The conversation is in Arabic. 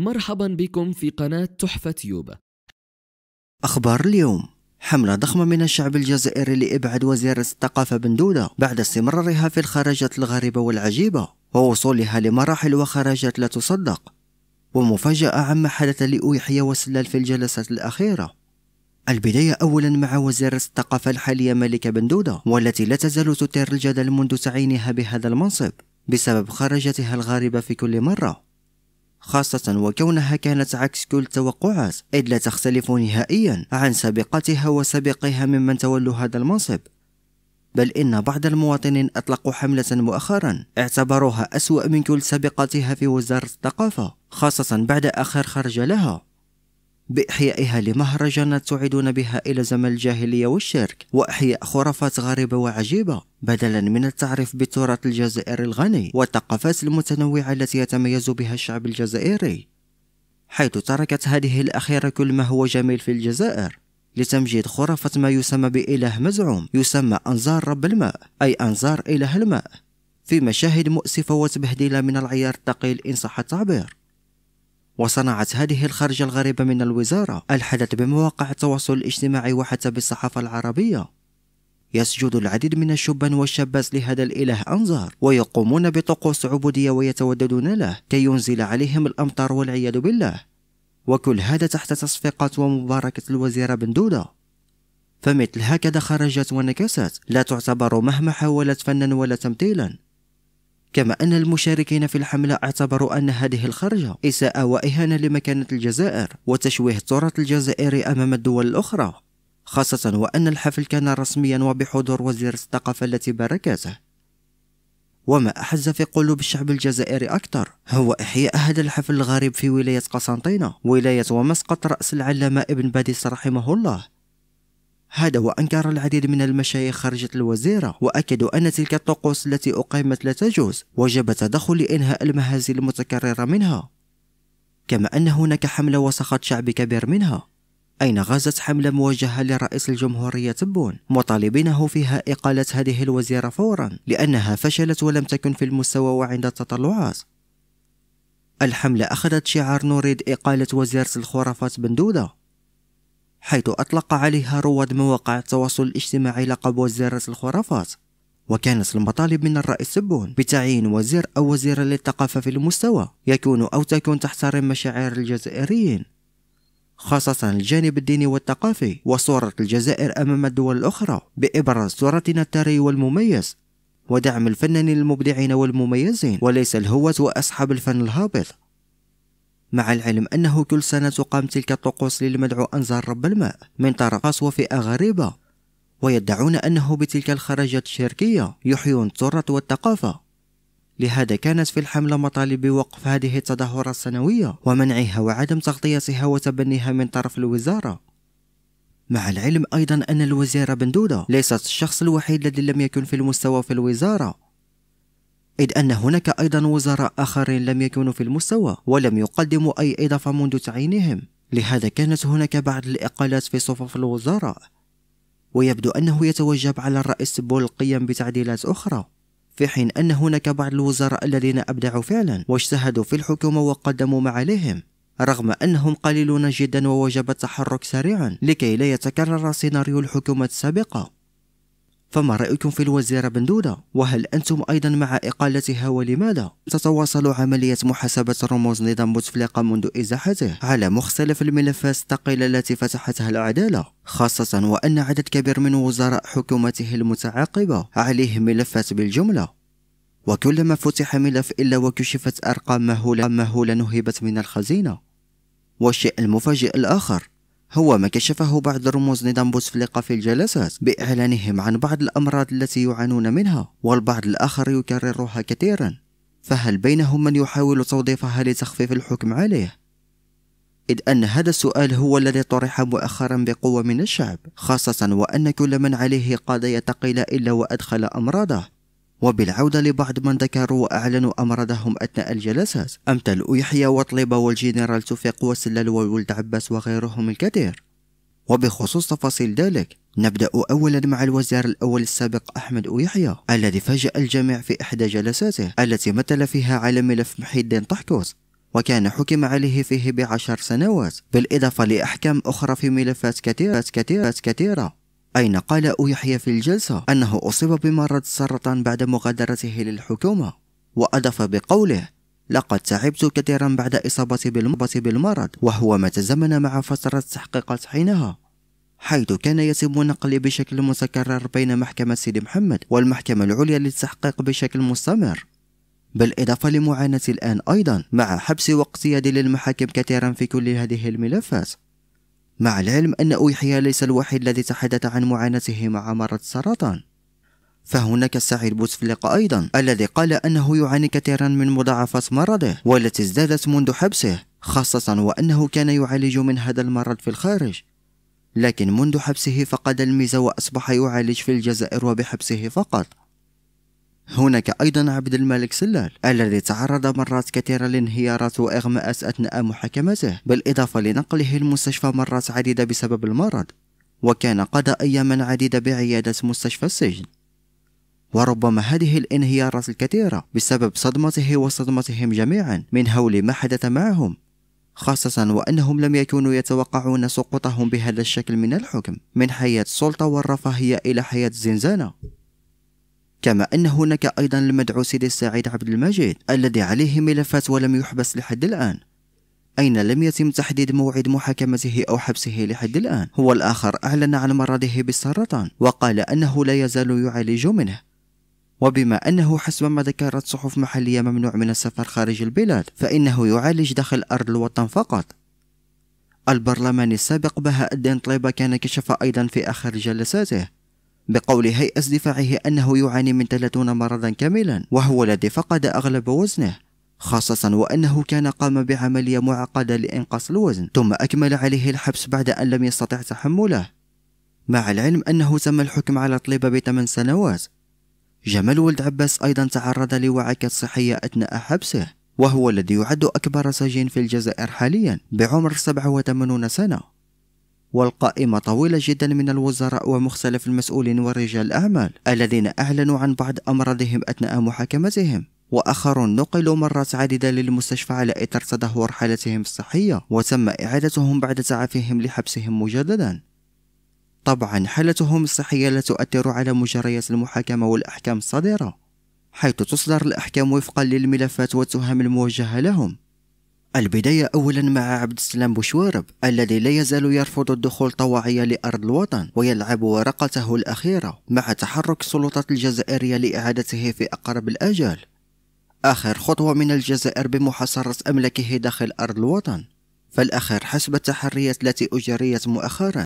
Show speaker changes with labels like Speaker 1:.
Speaker 1: مرحبا بكم في قناة تحفة يوبا أخبار اليوم حملة ضخمة من الشعب الجزائري لإبعاد وزير الثقافة بن دودة بعد استمرارها في الخرجات الغريبة والعجيبة ووصولها لمراحل وخرجات لا تصدق ومفاجأة عما حدث لأويحية وسلال في الجلسة الأخيرة البداية أولا مع وزيرة الثقافة الحالية ملكة بن دودة والتي لا تزال تثير الجدل منذ تعيينها بهذا المنصب بسبب خرجتها الغريبة في كل مرة خاصة وكونها كانت عكس كل التوقعات إذ لا تختلف نهائيا عن سابقتها وسابقها ممن تولوا هذا المنصب بل إن بعض المواطنين أطلقوا حملة مؤخرا اعتبروها أسوأ من كل سابقتها في وزارة الثقافة خاصة بعد آخر خرج لها بإحيائها لمهرجانات تعيدون بها إلى زمن الجاهلية والشرك وإحياء خرافات غريبة وعجيبة بدلا من التعريف بالتراث الجزائري الغني والثقافات المتنوعة التي يتميز بها الشعب الجزائري حيث تركت هذه الأخيرة كل ما هو جميل في الجزائر لتمجيد خرافة ما يسمى بإله مزعوم يسمى أنزار رب الماء أي أنزار إله الماء في مشاهد مؤسفة وتبهدلة من العيار الثقيل إن صح التعبير وصنعت هذه الخرجة الغريبة من الوزارة الحدث بمواقع التواصل الاجتماعي وحتى بالصحافة العربية يسجد العديد من الشبان والشابات لهذا الإله أنظار ويقومون بطقوس عبودية ويتوددون له كي ينزل عليهم الأمطار والعياذ بالله وكل هذا تحت تصفيقات ومباركة الوزيرة بن دودة فمثل هكذا خرجت ونكست لا تعتبر مهما حاولت فنا ولا تمثيلا كما أن المشاركين في الحملة اعتبروا أن هذه الخرجة إساءة وإهانة لمكانة الجزائر وتشويه التراث الجزائري أمام الدول الأخرى خاصة وأن الحفل كان رسميا وبحضور وزير الثقافة التي باركته وما أحز في قلوب الشعب الجزائري أكثر هو إحياء هذا الحفل الغريب في ولاية قسنطينة ولاية ومسقط رأس العلامة ابن باديس رحمه الله هذا وأنكر العديد من المشايخ خرجة الوزيرة وأكدوا أن تلك الطقوس التي أقيمت لا تجوز وجب التدخل لإنهاء المهازل المتكررة منها كما أن هناك حملة وسخط شعبي كبير منها أين غازت حملة موجهة لرئيس الجمهورية تبون مطالبينه فيها إقالة هذه الوزيرة فورا لأنها فشلت ولم تكن في المستوى وعند التطلعات الحملة أخذت شعار نريد إقالة وزيرة الخرافات بندودة حيث أطلق عليها رواد مواقع التواصل الاجتماعي لقب وزيرة الخرافات وكانت المطالب من الرئيس سبون بتعيين وزير أو وزيرة للثقافة في المستوى يكون أو تكون تحترم مشاعر الجزائريين خاصة الجانب الديني والثقافي وصورة الجزائر أمام الدول الأخرى بإبراز صورتنا الثري والمميز ودعم الفنانين المبدعين والمميزين وليس الهوة وأصحاب الفن الهابط مع العلم أنه كل سنة تقام تلك الطقوس للمدعو أنزار رب الماء من طرف وفئة غريبة ويدعون أنه بتلك الخرجات الشركية يحيون التراث والثقافة لهذا كانت في الحملة مطالب بوقف هذه التظاهرة السنوية ومنعها وعدم تغطيتها وتبنيها من طرف الوزارة مع العلم أيضا أن الوزير بندودة ليست الشخص الوحيد الذي لم يكن في المستوى في الوزارة إذ أن هناك أيضا وزراء آخرين لم يكونوا في المستوى ولم يقدموا أي إضافة منذ تعيينهم لهذا كانت هناك بعض الإقالات في صفوف الوزراء ويبدو أنه يتوجب على الرئيس بول القيام بتعديلات أخرى في حين أن هناك بعض الوزراء الذين أبدعوا فعلا واجتهدوا في الحكومة وقدموا ما عليهم رغم أنهم قليلون جدا ووجب التحرك سريعا لكي لا يتكرر سيناريو الحكومة السابقة فما رأيكم في الوزيرة بندودة؟ وهل أنتم أيضا مع إقالتها ولماذا؟ تتواصل عملية محاسبة رموز نظام بوتفليقة منذ إزاحته على مختلف الملفات الثقيلة التي فتحتها العدالة خاصة وأن عدد كبير من وزراء حكومته المتعاقبة عليه ملفات بالجملة وكلما فتح ملف إلا وكشفت أرقام مهولة مهولة نهبت من الخزينة والشيء المفاجئ الآخر هو ما كشفه بعض رموز نظام بوتفليقة في الجلسات بإعلانهم عن بعض الأمراض التي يعانون منها والبعض الآخر يكررها كثيرا فهل بينهم من يحاول توظيفها لتخفيف الحكم عليه؟ إذ أن هذا السؤال هو الذي طرح مؤخرا بقوة من الشعب خاصة وأن كل من عليه قضية ثقيلة إلا وأدخل أمراضه وبالعودة لبعض من ذكروا وأعلنوا أمراضهم أثناء الجلسات أمثال يحيى وطليبة والجنرال توفيق وسلال والولد عباس وغيرهم الكثير وبخصوص تفاصيل ذلك نبدأ أولا مع الوزير الأول السابق أحمد أويحيى الذي فاجأ الجميع في إحدى جلساته التي مثل فيها على ملف محي الدين طحكوس وكان حكم عليه فيه بعشر سنوات بالإضافة لأحكام أخرى في ملفات كثيرة كثيرة كثيرة أين قال أبو يحيى في الجلسة أنه أصيب بمرض السرطان بعد مغادرته للحكومة وأضاف بقوله لقد تعبت كثيرا بعد إصابتي بالمرض وهو ما تزامن مع فترة تحقيقات حينها حيث كان يتم نقلي بشكل متكرر بين محكمة سيدي محمد والمحكمة العليا للتحقيق بشكل مستمر بالإضافة لمعاناتي الآن أيضا مع حبس وقت يدي للمحاكم كثيرا في كل هذه الملفات مع العلم أن يحيى ليس الوحيد الذي تحدث عن معاناته مع مرض السرطان فهناك سعيد بوتفليقة أيضا الذي قال أنه يعاني كثيرا من مضاعفات مرضه والتي ازدادت منذ حبسه خاصة وأنه كان يعالج من هذا المرض في الخارج لكن منذ حبسه فقد الميزة وأصبح يعالج في الجزائر وبحبسه فقط هناك أيضا عبد الملك سلال الذي تعرض مرات كثيرة لانهيارات وإغماءات أثناء محاكمته بالإضافة لنقله المستشفى مرات عديدة بسبب المرض وكان قضى أياما عديدة بعيادة مستشفى السجن وربما هذه الانهيارات الكثيرة بسبب صدمته وصدمتهم جميعا من هول ما حدث معهم خاصة وأنهم لم يكونوا يتوقعون سقوطهم بهذا الشكل من الحكم من حياة السلطة والرفاهية إلى حياة الزنزانة كما أن هناك أيضا المدعو سيدي السعيد عبد المجيد الذي عليه ملفات ولم يحبس لحد الآن أين لم يتم تحديد موعد محاكمته أو حبسه لحد الآن هو الآخر أعلن عن مرضه بالسرطان وقال أنه لا يزال يعالج منه وبما أنه حسب ما ذكرت صحف محلية ممنوع من السفر خارج البلاد فإنه يعالج داخل أرض الوطن فقط البرلماني السابق بهاء الدين طليبة كان كشف أيضا في آخر جلساته بقول هيئة دفاعه أنه يعاني من 30 مرضا كاملا وهو الذي فقد أغلب وزنه خاصة وأنه كان قام بعملية معقدة لإنقاص الوزن ثم أكمل عليه الحبس بعد أن لم يستطع تحمله مع العلم أنه تم الحكم على طليبة بثمان سنوات جمال ولد عباس أيضا تعرض لوعكة صحية أثناء حبسه وهو الذي يعد أكبر سجين في الجزائر حاليا بعمر 87 سنة والقائمة طويلة جدا من الوزراء ومختلف المسؤولين ورجال الأعمال الذين أعلنوا عن بعض أمراضهم أثناء محاكمتهم وآخرون نقلوا مرات عديدة للمستشفى على إثر تدهور حالتهم الصحية وتم إعادتهم بعد تعافيهم لحبسهم مجددا طبعا حالتهم الصحية لا تؤثر على مجريات المحاكمة والأحكام الصادرة حيث تصدر الأحكام وفقا للملفات والتهم الموجهة لهم البداية أولا مع عبد السلام بوشوارب الذي لا يزال يرفض الدخول طواعية لأرض الوطن ويلعب ورقته الأخيرة مع تحرك السلطات الجزائرية لإعادته في أقرب الأجل آخر خطوة من الجزائر بمحاصرة أملاكه داخل أرض الوطن فالأخير حسب التحريات التي أجريت مؤخرا